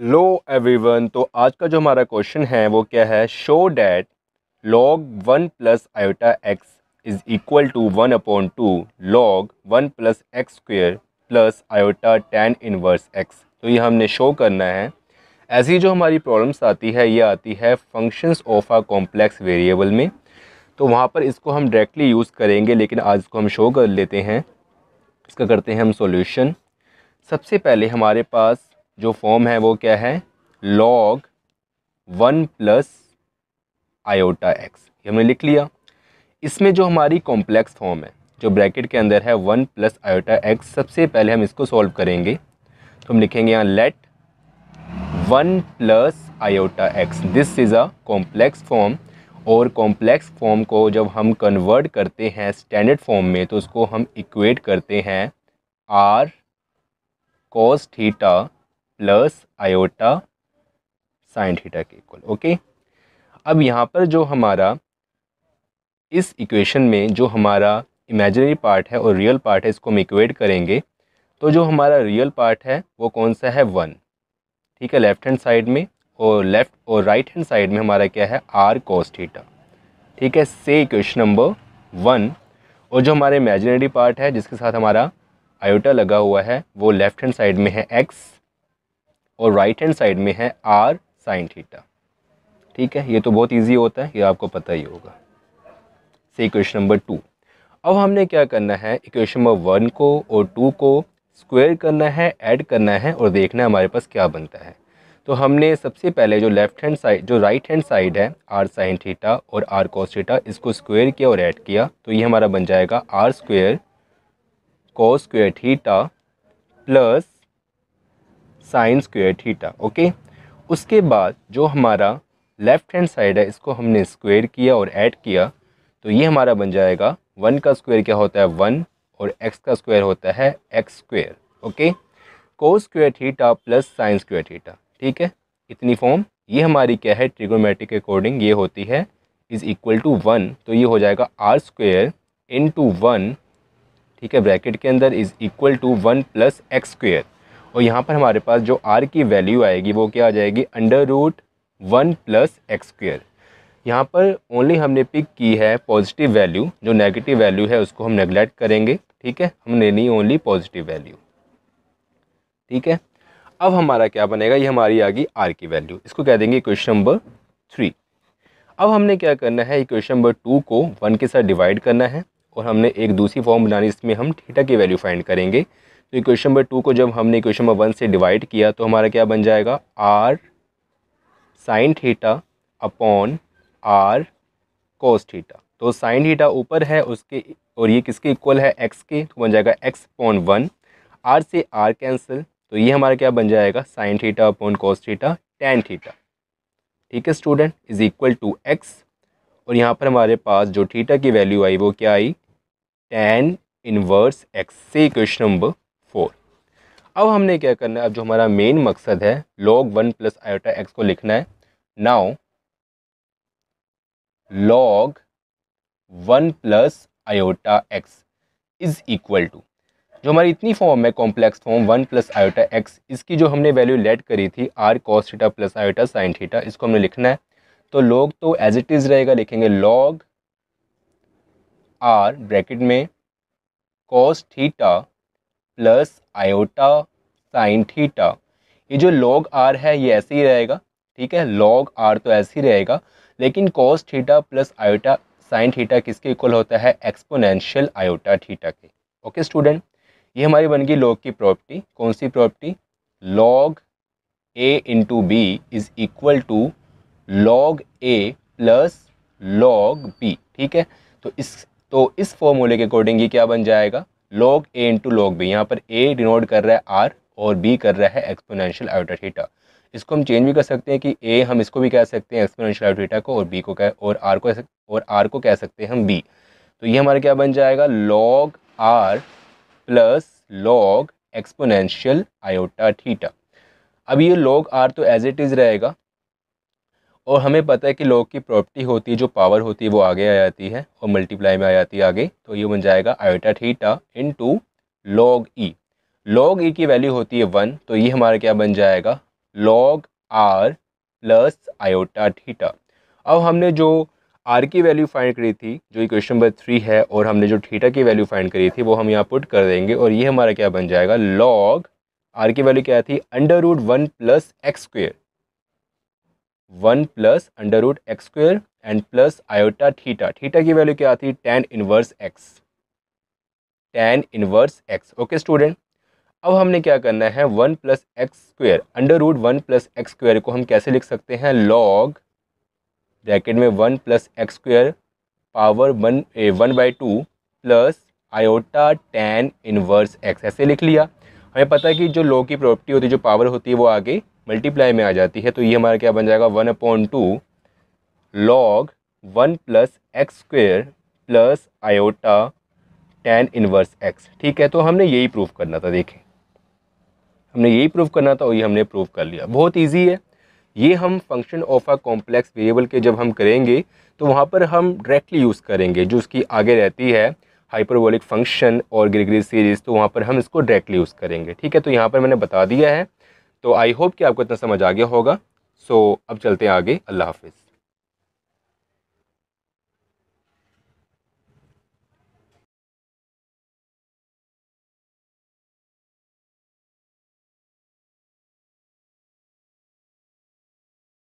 लो everyone तो आज का जो हमारा क्वेश्चन है वो क्या है show that log one plus iota x is equal to one upon two log one plus x square plus iota tan inverse x तो ये हमने शो करना है ऐसी जो हमारी प्रॉब्लम्स आती है ये आती है functions of a complex variable में तो वहाँ पर इसको हम डायरेक्टली यूज़ करेंगे लेकिन आज इसको हम शो कर लेते हैं इसका करते हैं हम सोल्यूशन सबसे पहले हमारे पास जो फॉर्म है वो क्या है log one plus iota x ये हमने लिख लिया इसमें जो हमारी कॉम्प्लेक्स फॉर्म है जो ब्रैकेट के अंदर है वन प्लस आयोटा एक्स सबसे पहले हम इसको सॉल्व करेंगे तो हम लिखेंगे यहाँ let one plus iota x this is a complex form और कॉम्प्लेक्स फॉर्म को जब हम कन्वर्ट करते हैं स्टैंडर्ड फॉर्म में तो उसको हम इक्वेट करते हैं r cos theta plus iota sine theta के इक्वल ओके अब यहाँ पर जो हमारा इस इक्वेशन में जो हमारा इमेजिनरी पार्ट है और रियल पार्ट है इसको हम इक्वेट करेंगे तो जो हमारा रियल पार्ट है वो कौन सा है वन ठीक है लेफ्ट हैंड साइड में और लेफ्ट और राइट हैंड साइड में हमारा क्या है आर कॉस थीटा ठीक है से इक्वेशन नंबर वन और जो हमारा इमेजिनरी पार्ट है जिसके साथ हमारा आयोटा लगा हुआ है वो लेफ्ट हैंड साइड में है एक्स और राइट हैंड साइड में है आर साइन थीटा ठीक है ये तो बहुत ईजी होता है ये आपको पता ही होगा से इक्वेशन नंबर टू अब हमने क्या करना है इक्वेशन नंबर वन को और टू को स्क्वेयर करना है ऐड करना है और देखना है हमारे पास क्या बनता है तो हमने सबसे पहले जो लेफ्ट हैंड साइड जो राइट हैंड साइड है आर साइन थीटा और आर कॉस थीटा इसको स्क्वेयर किया और ऐड किया तो ये हमारा बन जाएगा r square cos square theta plus sine square theta okay उसके बाद जो हमारा लेफ़्ट हैंड साइड है इसको हमने स्क्वेयर किया और ऐड किया तो ये हमारा बन जाएगा वन का स्क्वायर क्या होता है वन और एक्स का स्क्वायर होता है एक्स स्क्वेयर ओके को square theta plus sine square theta ठीक है इतनी फॉर्म ये हमारी क्या है ट्रिगोमेट्रिक अकॉर्डिंग ये होती है इज़ इक्वल टू वन तो ये हो जाएगा r square into one ठीक है ब्रैकेट के अंदर is equal to one plus x square और यहाँ पर हमारे पास जो आर की वैल्यू आएगी वो क्या आ जाएगी under root one plus x square यहाँ पर ओनली हमने पिक की है पॉजिटिव वैल्यू जो नेगेटिव वैल्यू है उसको हम नेगलेक्ट करेंगे ठीक है हम लेनी ओनली पॉजिटिव वैल्यू ठीक है अब हमारा क्या बनेगा ये हमारी आ गई आर की वैल्यू इसको कह देंगे इक्वेशन नंबर थ्री अब हमने क्या करना है इक्वेशन नंबर टू को वन के साथ डिवाइड करना है और हमने एक दूसरी फॉर्म बनानी इसमें हम थीटा की वैल्यू फाइंड करेंगे तो इक्वेशन नंबर टू को जब हमने इक्वेशन नंबर वन से डिवाइड किया तो हमारा क्या बन जाएगा r sine theta upon r cos theta तो साइन थीटा ऊपर है उसके और ये किसके इक्वल है एक्स के तो बन जाएगा एक्स अपॉन वन आर से आर कैंसिल तो ये हमारा क्या बन जाएगा sine theta upon cos theta tan theta ठीक है student is equal to x और यहाँ पर हमारे पास जो थीटा की वैल्यू आई वो क्या आई टेन इनवर्स एक्स से इक्वेशन नंबर फोर अब हमने क्या करना है अब जो हमारा मेन मकसद है log one plus iota x को लिखना है now log one plus iota x is equal to जो हमारी इतनी फॉर्म है complex form one plus iota x इसकी जो हमने वैल्यू लेट करी थी r cos theta plus iota sine theta इसको हमने लिखना है तो लॉग तो एज इट इज़ रहेगा लिखेंगे लॉग आर ब्रैकेट में cos theta plus iota sine theta ये जो लॉग आर है ये ऐसे ही रहेगा ठीक है लॉग आर तो ऐसे ही रहेगा लेकिन cos theta plus iota sine theta किसके इक्वल होता है एक्सपोनेंशियल आयोटा थीटा के ओके स्टूडेंट ये हमारी बन गई लॉग की प्रॉपर्टी कौन सी property log a into b is equal to log a plus log b ठीक है तो इस तो इस फॉर्मूले के अकॉर्डिंग ये क्या बन जाएगा log a into log b यहाँ पर ए डिनोट कर रहा है आर और बी कर रहा है एक्सपोनेंशियल आयोटा थीटा इसको हम चेंज भी कर सकते हैं कि ए हम इसको भी कह सकते हैं एक्सपोनेंशियल आयोटा को और बी को कह और आर को और आर को कह सकते हैं हम बी तो ये हमारा क्या बन जाएगा log r plus log exponential iota theta अब ये लॉग आर तो एज इट इज़ रहेगा और हमें पता है कि लॉग की प्रॉपर्टी होती है जो पावर होती है वो आगे आ जाती है और मल्टीप्लाई में आ जाती है आगे तो ये बन जाएगा iota theta into log e log e की वैल्यू होती है वन तो ये हमारा क्या बन जाएगा log r plus iota theta अब हमने जो आर की वैल्यू फाइंड करी थी जो इक्वेशन नंबर थ्री है और हमने जो थीटा की वैल्यू फाइंड करी थी वो हम यहाँ पुट कर देंगे और ये हमारा क्या बन जाएगा लॉग आर की वैल्यू क्या थी under root one plus x square one plus under root x square and plus iota theta theta की वैल्यू क्या आती है tan inverse x tan inverse x okay student अब हमने क्या करना है one plus x square under root one plus x square को हम कैसे लिख सकते हैं लॉग ब्रैकेट में one plus x square power one a one by two plus iota tan inverse x ऐसे लिख लिया हमें पता है कि जो लॉग की प्रॉपर्टी होती है जो पावर होती है वो आगे मल्टीप्लाई में आ जाती है तो ये हमारा क्या बन जाएगा one upon two log one plus x square plus iota tan inverse x ठीक है तो हमने यही प्रूफ करना था देखें हमने यही प्रूफ करना था और ये हमने प्रूफ कर लिया बहुत ईजी है ये हम function of a complex variable के जब हम करेंगे तो वहाँ पर हम डायरेक्टली यूज़ करेंगे जो उसकी आगे रहती है हाइपरबोलिक फंक्शन और ग्रिगरी सीरीज़ तो वहाँ पर हम इसको डायरेक्टली यूज़ करेंगे ठीक है तो यहाँ पर मैंने बता दिया है तो आई होप कि आपको इतना समझ आ गया होगा सो so, अब चलते हैं आगे अल्लाह हाफिज़